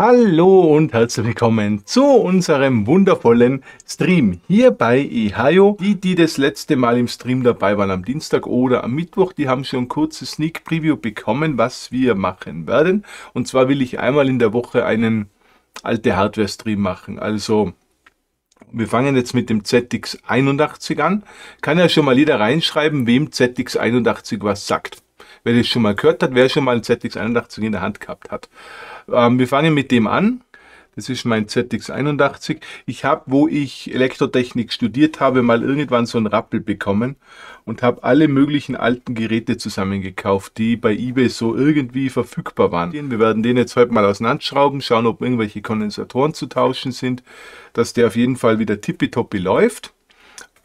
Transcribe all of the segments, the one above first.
Hallo und herzlich willkommen zu unserem wundervollen Stream hier bei e Ihayo. Die, die das letzte Mal im Stream dabei waren am Dienstag oder am Mittwoch, die haben schon kurze Sneak Preview bekommen, was wir machen werden. Und zwar will ich einmal in der Woche einen alte Hardware Stream machen. Also wir fangen jetzt mit dem ZX81 an. Kann ja schon mal jeder reinschreiben, wem ZX81 was sagt. Wer das schon mal gehört hat, wer schon mal ein ZX81 in der Hand gehabt hat. Ähm, wir fangen mit dem an. Das ist mein ZX81. Ich habe, wo ich Elektrotechnik studiert habe, mal irgendwann so einen Rappel bekommen und habe alle möglichen alten Geräte zusammengekauft, die bei eBay so irgendwie verfügbar waren. Wir werden den jetzt heute mal auseinanderschrauben, schauen, ob irgendwelche Kondensatoren zu tauschen sind, dass der auf jeden Fall wieder tippitoppi läuft.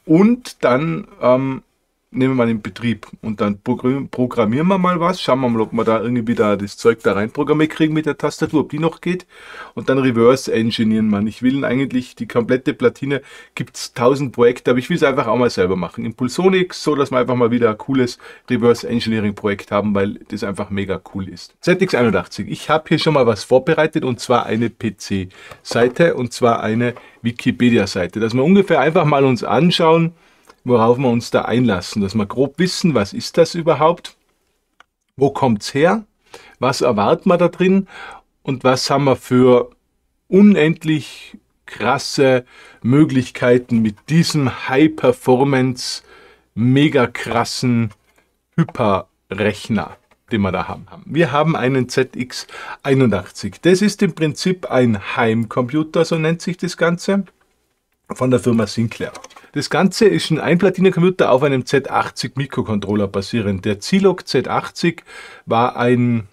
Und dann ähm, nehmen wir mal den Betrieb und dann programmieren wir mal was, schauen wir mal, ob wir da irgendwie da das Zeug da reinprogrammiert kriegen mit der Tastatur, ob die noch geht und dann reverse engineeren, man. Ich will eigentlich die komplette Platine, gibt es tausend Projekte, aber ich will es einfach auch mal selber machen. Impulsonic, so dass wir einfach mal wieder ein cooles Reverse Engineering Projekt haben, weil das einfach mega cool ist. ZX81, ich habe hier schon mal was vorbereitet und zwar eine PC-Seite und zwar eine Wikipedia-Seite, dass wir ungefähr einfach mal uns anschauen, worauf wir uns da einlassen, dass wir grob wissen, was ist das überhaupt, wo kommt es her, was erwarten wir da drin und was haben wir für unendlich krasse Möglichkeiten mit diesem High-Performance, mega krassen Hyperrechner, den wir da haben. Wir haben einen ZX81. Das ist im Prinzip ein Heimcomputer, so nennt sich das Ganze, von der Firma Sinclair. Das Ganze ist ein Einplatinercomputer auf einem Z80 Mikrocontroller basierend. Der Zilog Z80 war ein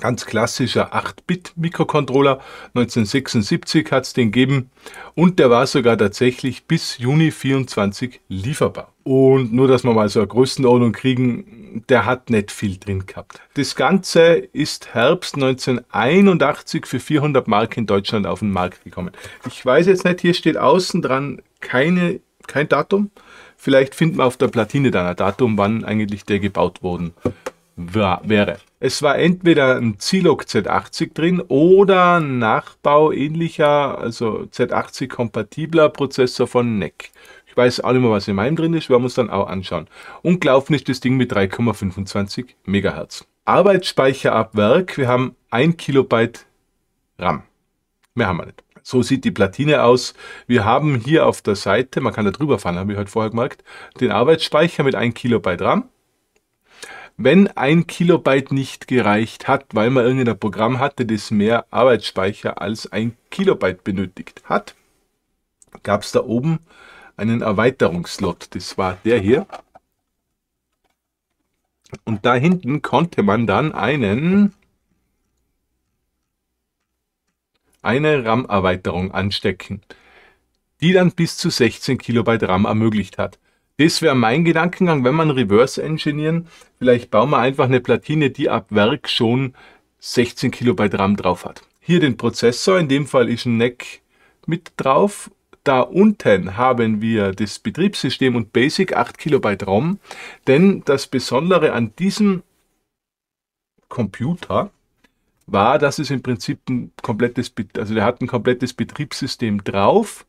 ganz klassischer 8-Bit-Mikrocontroller. 1976 hat es den gegeben und der war sogar tatsächlich bis Juni 24 lieferbar. Und nur, dass wir mal so eine Größenordnung kriegen, der hat nicht viel drin gehabt. Das Ganze ist Herbst 1981 für 400 Mark in Deutschland auf den Markt gekommen. Ich weiß jetzt nicht, hier steht außen dran keine, kein Datum. Vielleicht finden wir auf der Platine dann ein Datum, wann eigentlich der gebaut worden war, wäre. Es war entweder ein Zilog Z80 drin oder ein Nachbau ähnlicher, also Z80-kompatibler Prozessor von NEC. Ich weiß auch nicht mehr, was in meinem drin ist, wir haben uns dann auch anschauen. Und gelaufen ist das Ding mit 3,25 MHz. Arbeitsspeicher ab Werk, wir haben 1 Kilobyte RAM. Mehr haben wir nicht. So sieht die Platine aus. Wir haben hier auf der Seite, man kann da drüber fahren, habe ich heute vorher gemerkt, den Arbeitsspeicher mit 1 Kilobyte RAM wenn ein Kilobyte nicht gereicht hat, weil man irgendein Programm hatte, das mehr Arbeitsspeicher als ein Kilobyte benötigt hat, gab es da oben einen Erweiterungsslot. Das war der hier. Und da hinten konnte man dann einen eine RAM-Erweiterung anstecken, die dann bis zu 16 Kilobyte RAM ermöglicht hat. Das wäre mein Gedankengang, wenn man Reverse Engineeren, vielleicht bauen wir einfach eine Platine, die ab Werk schon 16 Kilobyte RAM drauf hat. Hier den Prozessor, in dem Fall ist ein NEC mit drauf. Da unten haben wir das Betriebssystem und Basic 8 Kilobyte ROM, denn das Besondere an diesem Computer war, dass es im Prinzip ein komplettes, also der hat ein komplettes Betriebssystem drauf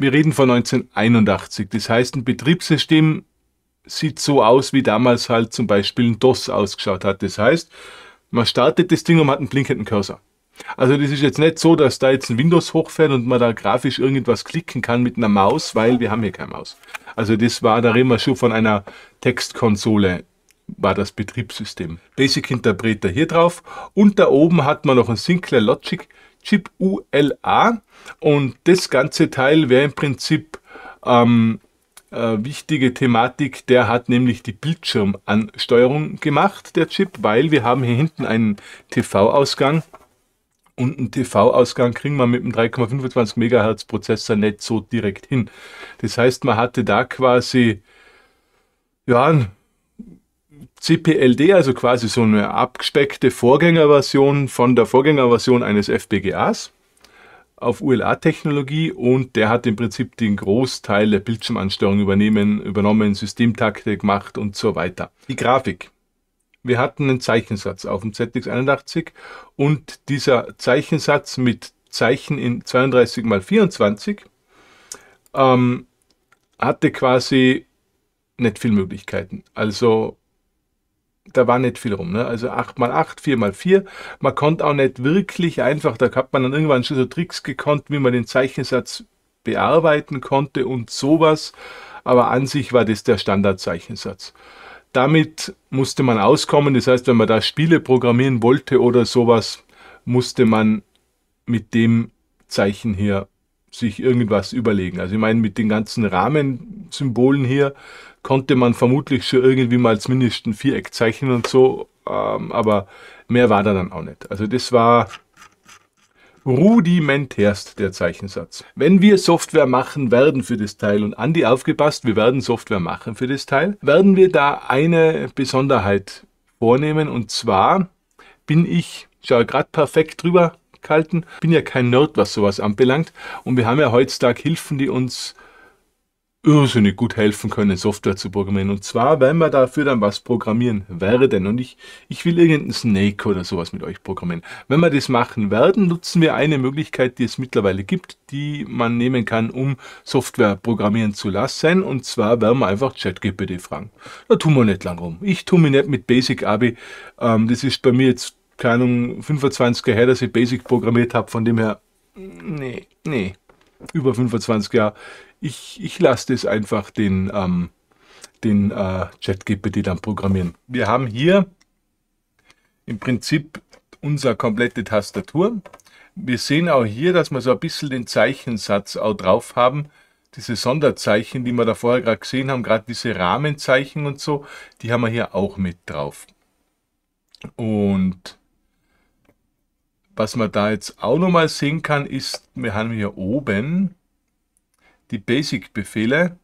wir reden von 1981. Das heißt, ein Betriebssystem sieht so aus, wie damals halt zum Beispiel ein DOS ausgeschaut hat. Das heißt, man startet das Ding und man hat einen blinkenden Cursor. Also das ist jetzt nicht so, dass da jetzt ein Windows hochfährt und man da grafisch irgendwas klicken kann mit einer Maus, weil wir haben hier keine Maus. Also das war, da reden wir schon von einer Textkonsole, war das Betriebssystem. Basic Interpreter hier drauf und da oben hat man noch ein Sinclair Logic Chip ULA und das ganze Teil wäre im Prinzip ähm, äh, wichtige Thematik, der hat nämlich die Bildschirmansteuerung gemacht, der Chip, weil wir haben hier hinten einen TV-Ausgang und einen TV-Ausgang kriegen wir mit einem 3,25 MHz Prozessor nicht so direkt hin. Das heißt, man hatte da quasi ja, einen CPLD, also quasi so eine abgespeckte Vorgängerversion von der Vorgängerversion eines FPGAs auf ULA-Technologie und der hat im Prinzip den Großteil der Bildschirmansteuerung übernehmen, übernommen, Systemtakte gemacht und so weiter. Die Grafik. Wir hatten einen Zeichensatz auf dem ZX81 und dieser Zeichensatz mit Zeichen in 32 mal 24 ähm, hatte quasi nicht viel Möglichkeiten. Also da war nicht viel rum. Ne? Also 8x8, 4x4. Man konnte auch nicht wirklich einfach, da hat man dann irgendwann schon so Tricks gekonnt, wie man den Zeichensatz bearbeiten konnte und sowas. Aber an sich war das der Standardzeichensatz. Damit musste man auskommen. Das heißt, wenn man da Spiele programmieren wollte oder sowas, musste man mit dem Zeichen hier sich irgendwas überlegen. Also ich meine, mit den ganzen Rahmensymbolen hier konnte man vermutlich schon irgendwie mal zumindest ein Viereck zeichnen und so, ähm, aber mehr war da dann auch nicht. Also das war rudimentärst der Zeichensatz. Wenn wir Software machen werden für das Teil und Andi aufgepasst, wir werden Software machen für das Teil, werden wir da eine Besonderheit vornehmen und zwar bin ich, schau gerade perfekt drüber gehalten, bin ja kein Nerd, was sowas anbelangt und wir haben ja heutzutage Hilfen, die uns irrsinnig gut helfen können, Software zu programmieren. Und zwar, wenn wir dafür dann was programmieren werden. Und ich, ich will irgendeinen Snake oder sowas mit euch programmieren. Wenn wir das machen werden, nutzen wir eine Möglichkeit, die es mittlerweile gibt, die man nehmen kann, um Software programmieren zu lassen. Und zwar werden wir einfach ChatGPT fragen. Da tun wir nicht lang rum. Ich tue mich nicht mit Basic Abi. Ähm, das ist bei mir jetzt, keine Ahnung, 25 Jahre her, dass ich Basic programmiert habe. Von dem her, nee, nee über 25 Jahre ich, ich lasse das einfach den, ähm, den äh, ChatGPT dann programmieren. Wir haben hier im Prinzip unsere komplette Tastatur. Wir sehen auch hier, dass wir so ein bisschen den Zeichensatz auch drauf haben. Diese Sonderzeichen, die wir da vorher gerade gesehen haben, gerade diese Rahmenzeichen und so, die haben wir hier auch mit drauf. Und was man da jetzt auch nochmal sehen kann, ist, wir haben hier oben die Basic-Befehle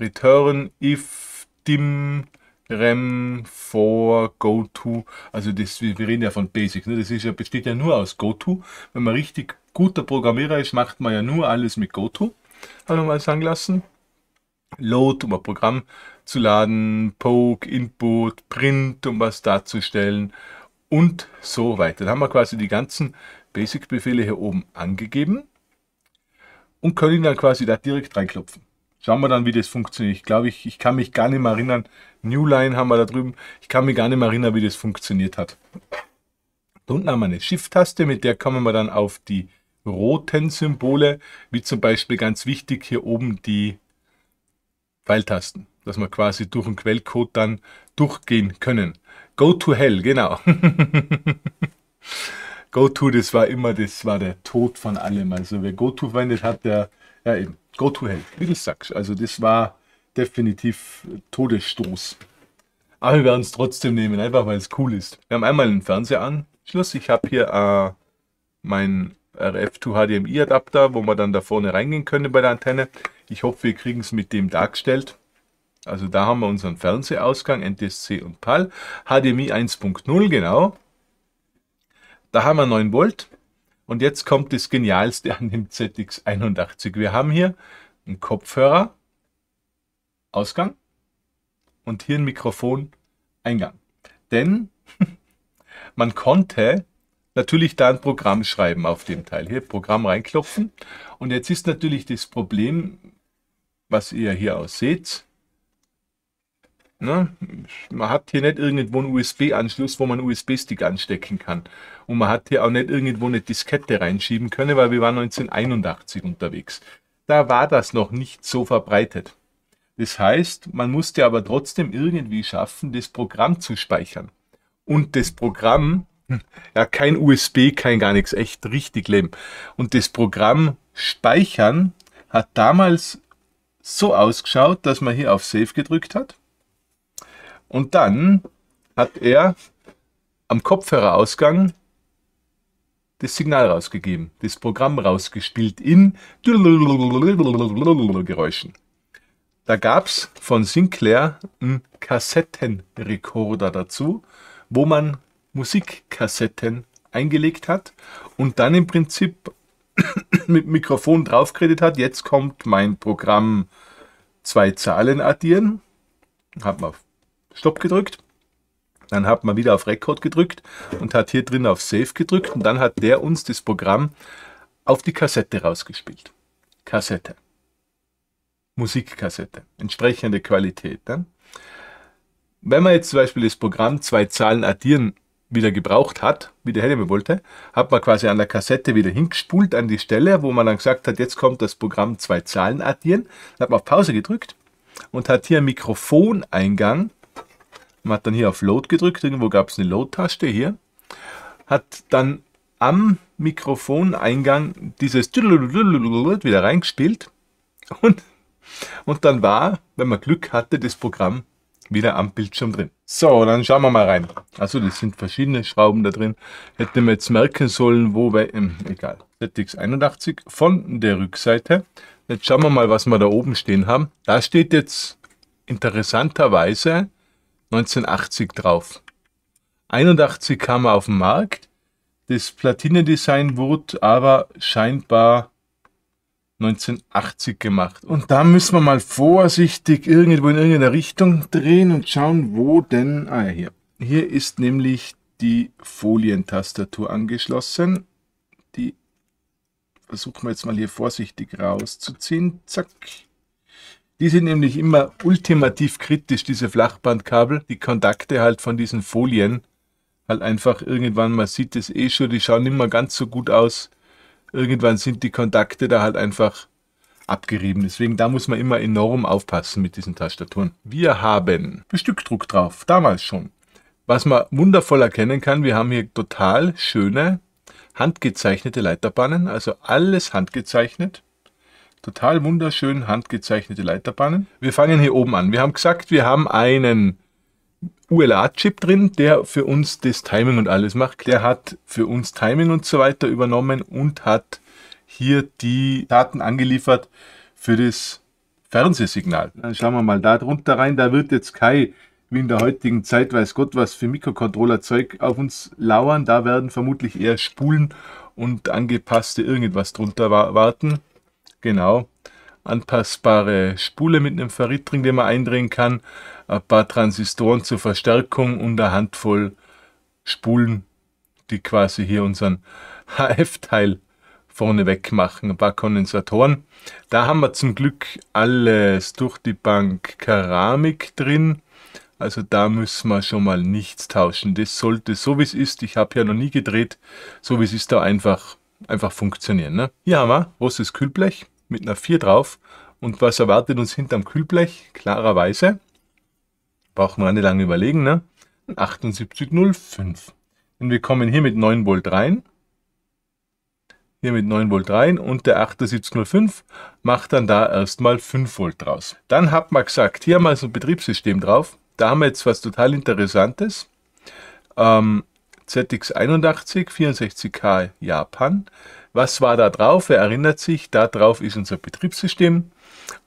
return, if, dim, rem, for, go to. Also das, wir reden ja von Basic. Ne? Das ist ja, besteht ja nur aus go to. Wenn man richtig guter Programmierer ist, macht man ja nur alles mit go to. Haben wir mal sagen lassen. Load, um ein Programm zu laden, Poke, Input, Print, um was darzustellen und so weiter. Dann haben wir quasi die ganzen Basic-Befehle hier oben angegeben und können dann quasi da direkt reinklopfen. Schauen wir dann, wie das funktioniert. Ich glaube, ich, ich kann mich gar nicht mehr erinnern. New Line haben wir da drüben. Ich kann mich gar nicht mehr erinnern, wie das funktioniert hat. Da unten haben wir eine Shift-Taste, mit der kommen wir dann auf die roten Symbole, wie zum Beispiel ganz wichtig hier oben die Pfeiltasten, dass wir quasi durch den Quellcode dann durchgehen können. Go to hell, genau. GoTo, das war immer, das war der Tod von allem. Also wer GoTo verwendet hat, der, ja eben, GoTo hält, wie du sagst. Also das war definitiv Todesstoß. Aber wir werden es trotzdem nehmen, einfach weil es cool ist. Wir haben einmal den Fernseher an. Schluss, ich habe hier äh, meinen RF2 HDMI-Adapter, wo man dann da vorne reingehen können bei der Antenne. Ich hoffe, wir kriegen es mit dem dargestellt. Also da haben wir unseren Fernsehausgang, NTSC und PAL. HDMI 1.0, genau. Da haben wir 9 Volt und jetzt kommt das Genialste an dem ZX81. Wir haben hier einen Kopfhörer, Ausgang und hier ein Mikrofon, Eingang. Denn man konnte natürlich da ein Programm schreiben auf dem Teil. Hier Programm reinklopfen. Und jetzt ist natürlich das Problem, was ihr hier auch seht, Ne? Man hat hier nicht irgendwo einen USB-Anschluss, wo man einen USB-Stick anstecken kann. Und man hat hier auch nicht irgendwo eine Diskette reinschieben können, weil wir waren 1981 unterwegs. Da war das noch nicht so verbreitet. Das heißt, man musste aber trotzdem irgendwie schaffen, das Programm zu speichern. Und das Programm, ja, kein USB, kein gar nichts, echt richtig leben. Und das Programm Speichern hat damals so ausgeschaut, dass man hier auf Save gedrückt hat. Und dann hat er am Kopfhörerausgang das Signal rausgegeben, das Programm rausgespielt in Geräuschen. Da gab es von Sinclair einen Kassettenrekorder dazu, wo man Musikkassetten eingelegt hat und dann im Prinzip mit Mikrofon draufgeredet hat, jetzt kommt mein Programm zwei Zahlen addieren, hat man auf Stopp gedrückt. Dann hat man wieder auf Rekord gedrückt und hat hier drin auf Save gedrückt und dann hat der uns das Programm auf die Kassette rausgespielt. Kassette. Musikkassette. Entsprechende Qualität. Ne? Wenn man jetzt zum Beispiel das Programm zwei Zahlen addieren wieder gebraucht hat, wie der Helme wollte, hat man quasi an der Kassette wieder hingespult an die Stelle, wo man dann gesagt hat, jetzt kommt das Programm zwei Zahlen addieren. Dann hat man auf Pause gedrückt und hat hier einen Mikrofoneingang man hat dann hier auf Load gedrückt, irgendwo gab es eine Load-Taste hier. Hat dann am Mikrofoneingang dieses wieder reingespielt und, und dann war, wenn man Glück hatte, das Programm wieder am Bildschirm drin. So, dann schauen wir mal rein. Also, das sind verschiedene Schrauben da drin. Hätte man jetzt merken sollen, wo wir, ähm, egal, ZX81 von der Rückseite. Jetzt schauen wir mal, was wir da oben stehen haben. Da steht jetzt interessanterweise 1980 drauf. 81 kam er auf den Markt. Das Platinendesign wurde aber scheinbar 1980 gemacht. Und da müssen wir mal vorsichtig irgendwo in irgendeiner Richtung drehen und schauen, wo denn... Ah ja, hier. Hier ist nämlich die Folientastatur angeschlossen. Die versuchen wir jetzt mal hier vorsichtig rauszuziehen. Zack. Die sind nämlich immer ultimativ kritisch, diese Flachbandkabel, die Kontakte halt von diesen Folien. Halt einfach irgendwann, man sieht es eh schon, die schauen immer ganz so gut aus. Irgendwann sind die Kontakte da halt einfach abgerieben. Deswegen, da muss man immer enorm aufpassen mit diesen Tastaturen. Wir haben Bestückdruck drauf, damals schon. Was man wundervoll erkennen kann, wir haben hier total schöne handgezeichnete Leiterbahnen, also alles handgezeichnet. Total wunderschön handgezeichnete Leiterbahnen. Wir fangen hier oben an. Wir haben gesagt, wir haben einen ULA-Chip drin, der für uns das Timing und alles macht. Der hat für uns Timing und so weiter übernommen und hat hier die Daten angeliefert für das Fernsehsignal. Dann schauen wir mal da drunter rein. Da wird jetzt Kai wie in der heutigen Zeit, weiß Gott, was für Mikrocontroller-Zeug auf uns lauern. Da werden vermutlich eher Spulen und angepasste irgendwas drunter warten. Genau. Anpassbare Spule mit einem Verrittring, den man eindrehen kann. Ein paar Transistoren zur Verstärkung und eine Handvoll Spulen, die quasi hier unseren HF-Teil vorne wegmachen. Ein paar Kondensatoren. Da haben wir zum Glück alles durch die Bank Keramik drin. Also da müssen wir schon mal nichts tauschen. Das sollte so wie es ist, ich habe ja noch nie gedreht, so wie es ist da einfach, einfach funktionieren. Ne? Hier haben wir großes Kühlblech mit einer 4 drauf. Und was erwartet uns hinterm Kühlblech? Klarerweise, brauchen wir nicht lange überlegen, ne? Ein 7805. Denn wir kommen hier mit 9 Volt rein. Hier mit 9 Volt rein und der 7805 macht dann da erstmal 5 Volt draus. Dann hat man gesagt, hier haben wir so ein Betriebssystem drauf. Da haben wir jetzt was total Interessantes. Ähm, ZX81 64K Japan. Was war da drauf? Wer erinnert sich? Da drauf ist unser Betriebssystem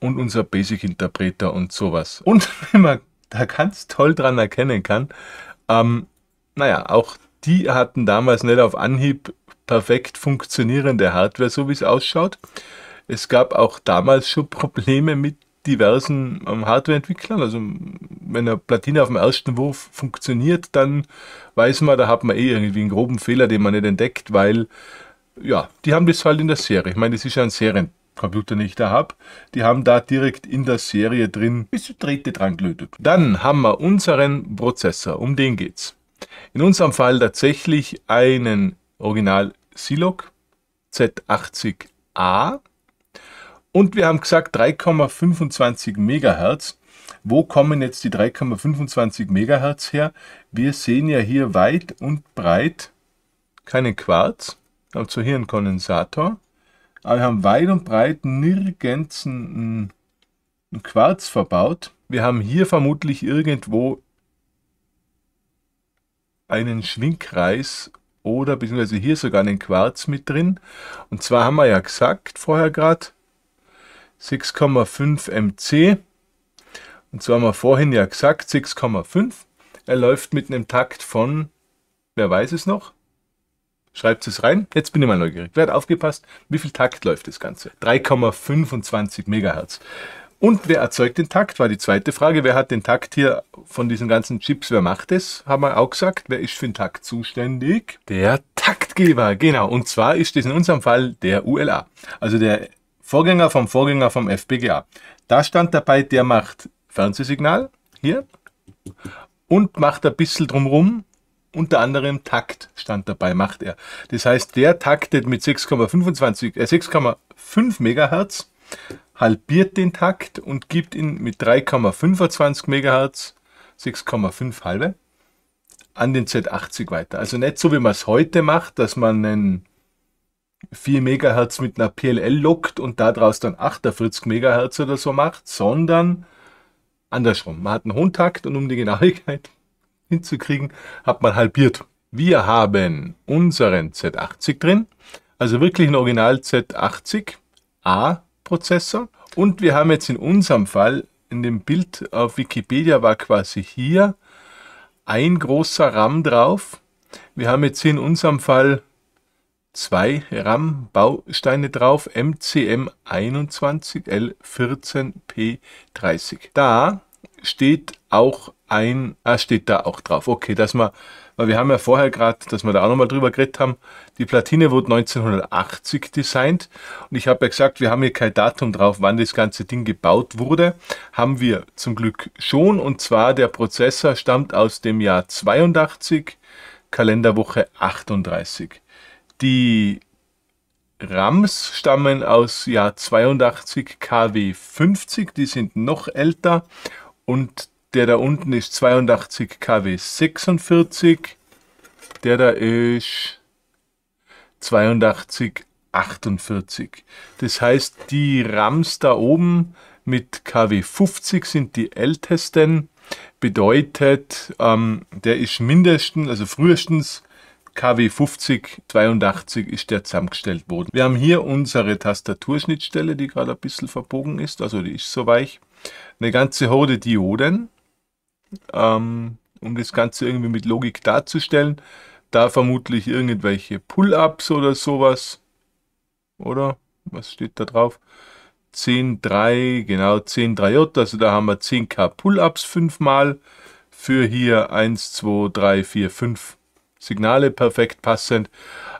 und unser Basic-Interpreter und sowas. Und wenn man da ganz toll dran erkennen kann, ähm, naja, auch die hatten damals nicht auf Anhieb perfekt funktionierende Hardware, so wie es ausschaut. Es gab auch damals schon Probleme mit diversen ähm, Hardware-Entwicklern. Also wenn eine Platine auf dem ersten Wurf funktioniert, dann weiß man, da hat man eh irgendwie einen groben Fehler, den man nicht entdeckt, weil ja, die haben das halt in der Serie. Ich meine, das ist ja ein Seriencomputer, den ich da habe. Die haben da direkt in der Serie drin bis zu dritte dran gelötet. Dann haben wir unseren Prozessor, um den geht's. In unserem Fall tatsächlich einen Original Silog Z80A und wir haben gesagt 3,25 Megahertz. Wo kommen jetzt die 3,25 Megahertz her? Wir sehen ja hier weit und breit keinen Quarz, also hier ein Kondensator, aber wir haben weit und breit nirgends einen, einen Quarz verbaut. Wir haben hier vermutlich irgendwo einen Schwingkreis oder beziehungsweise hier sogar einen Quarz mit drin. Und zwar haben wir ja gesagt vorher gerade 6,5 MC. Und zwar haben wir vorhin ja gesagt 6,5. Er läuft mit einem Takt von, wer weiß es noch, Schreibt es rein. Jetzt bin ich mal neugierig. Wer hat aufgepasst? Wie viel Takt läuft das Ganze? 3,25 Megahertz. Und wer erzeugt den Takt, war die zweite Frage. Wer hat den Takt hier von diesen ganzen Chips, wer macht es, haben wir auch gesagt. Wer ist für den Takt zuständig? Der Taktgeber, genau. Und zwar ist das in unserem Fall der ULA, also der Vorgänger vom Vorgänger vom FPGA. Da stand dabei, der macht Fernsehsignal, hier, und macht ein bisschen drumrum unter anderem Takt stand dabei, macht er. Das heißt, der taktet mit 6,25, äh 6,5 Megahertz, halbiert den Takt und gibt ihn mit 3,25 Megahertz, 6,5 halbe, an den Z80 weiter. Also nicht so, wie man es heute macht, dass man einen 4 Megahertz mit einer PLL lockt und daraus dann 48 Megahertz oder so macht, sondern andersrum. Man hat einen hohen Takt und um die Genauigkeit hinzukriegen, hat man halbiert. Wir haben unseren Z80 drin, also wirklich ein Original Z80A Prozessor. Und wir haben jetzt in unserem Fall, in dem Bild auf Wikipedia war quasi hier ein großer RAM drauf. Wir haben jetzt hier in unserem Fall zwei RAM-Bausteine drauf, MCM21L14P30. Da steht auch ein, ah, steht da auch drauf. Okay, dass man, weil wir haben ja vorher gerade, dass wir da auch nochmal drüber geredet haben, die Platine wurde 1980 designt und ich habe ja gesagt, wir haben hier kein Datum drauf, wann das ganze Ding gebaut wurde. Haben wir zum Glück schon und zwar der Prozessor stammt aus dem Jahr 82, Kalenderwoche 38. Die RAMs stammen aus Jahr 82 KW 50, die sind noch älter und der da unten ist 82 kW 46. Der da ist 82 48. Das heißt, die RAMs da oben mit KW 50 sind die ältesten. Bedeutet, ähm, der ist mindestens, also frühestens KW 50 82 ist der zusammengestellt worden. Wir haben hier unsere Tastaturschnittstelle, die gerade ein bisschen verbogen ist, also die ist so weich. Eine ganze Horde Dioden ähm, um das Ganze irgendwie mit Logik darzustellen. Da vermutlich irgendwelche Pull-ups oder sowas. Oder? Was steht da drauf? 10-3, genau, 10 3 j also da haben wir 10k Pull-ups fünfmal für hier 1, 2, 3, 4, 5 Signale perfekt passend.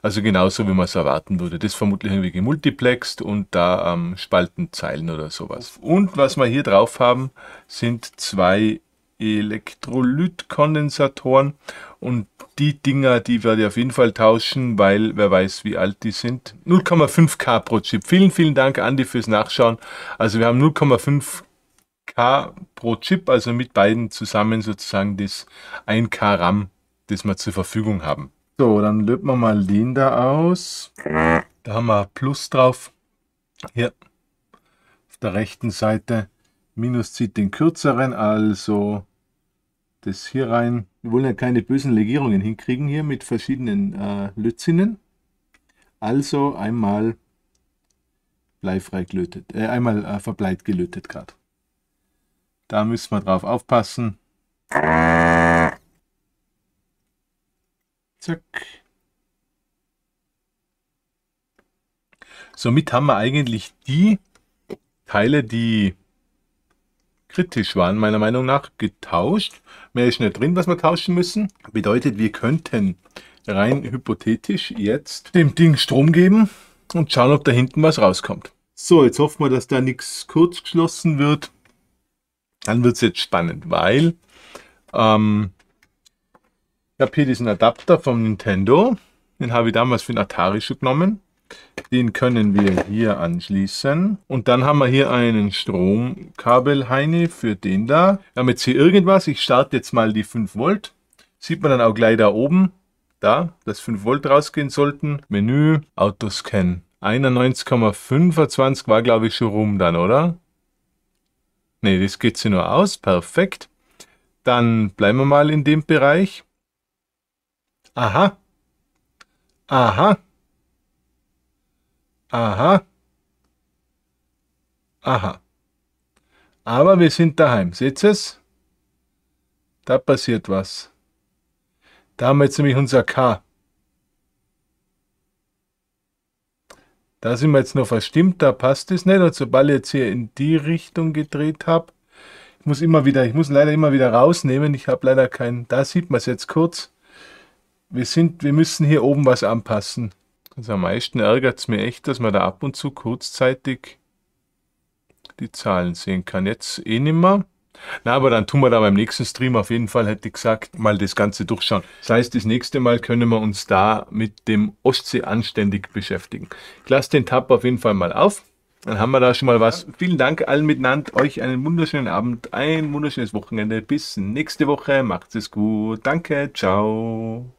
Also genauso wie man es erwarten würde. Das vermutlich irgendwie gemultiplexed und da ähm, Spaltenzeilen oder sowas. Und was wir hier drauf haben, sind zwei Elektrolytkondensatoren und die Dinger, die werde ich auf jeden Fall tauschen, weil wer weiß, wie alt die sind. 0,5K pro Chip. Vielen, vielen Dank, Andi, fürs Nachschauen. Also wir haben 0,5K pro Chip, also mit beiden zusammen sozusagen das 1K RAM, das wir zur Verfügung haben. So, dann löten wir mal den da aus. Da haben wir Plus drauf. Hier auf der rechten Seite. Minus zieht den kürzeren, also das hier rein. Wir wollen ja keine bösen Legierungen hinkriegen hier mit verschiedenen äh, Lützinen. Also einmal bleifrei gelötet, äh, einmal äh, verbleit gelötet gerade. Da müssen wir drauf aufpassen. Zack. Somit haben wir eigentlich die Teile, die kritisch waren, meiner Meinung nach, getauscht. Mehr ist nicht drin, was wir tauschen müssen. Bedeutet, wir könnten rein hypothetisch jetzt dem Ding Strom geben und schauen, ob da hinten was rauskommt. So, jetzt hoffen wir, dass da nichts kurz geschlossen wird. Dann wird es jetzt spannend, weil ähm, ich habe hier diesen Adapter vom Nintendo. Den habe ich damals für den Atari schon genommen. Den können wir hier anschließen. Und dann haben wir hier einen Stromkabel, Stromkabelheini für den da. Wir haben jetzt hier irgendwas. Ich starte jetzt mal die 5 Volt. Sieht man dann auch gleich da oben, da, dass 5 Volt rausgehen sollten. Menü, Autoscan. 91,25 war glaube ich schon rum dann, oder? Ne, das geht sie nur aus. Perfekt. Dann bleiben wir mal in dem Bereich. Aha. Aha. Aha. Aha. Aber wir sind daheim. Seht ihr es? Da passiert was. Da haben wir jetzt nämlich unser K. Da sind wir jetzt noch verstimmt, da passt es nicht. Und also, sobald ich jetzt hier in die Richtung gedreht habe, ich muss immer wieder, ich muss leider immer wieder rausnehmen. Ich habe leider keinen, da sieht man es jetzt kurz. Wir sind, wir müssen hier oben was anpassen. Also am meisten ärgert es mir echt, dass man da ab und zu kurzzeitig die Zahlen sehen kann. Jetzt eh nimmer. Na, aber dann tun wir da beim nächsten Stream auf jeden Fall, hätte ich gesagt, mal das Ganze durchschauen. Das heißt, das nächste Mal können wir uns da mit dem Ostsee anständig beschäftigen. Ich lasse den Tab auf jeden Fall mal auf. Dann haben wir da schon mal was. Vielen Dank allen miteinander. Euch einen wunderschönen Abend, ein wunderschönes Wochenende. Bis nächste Woche. Macht es gut. Danke. Ciao.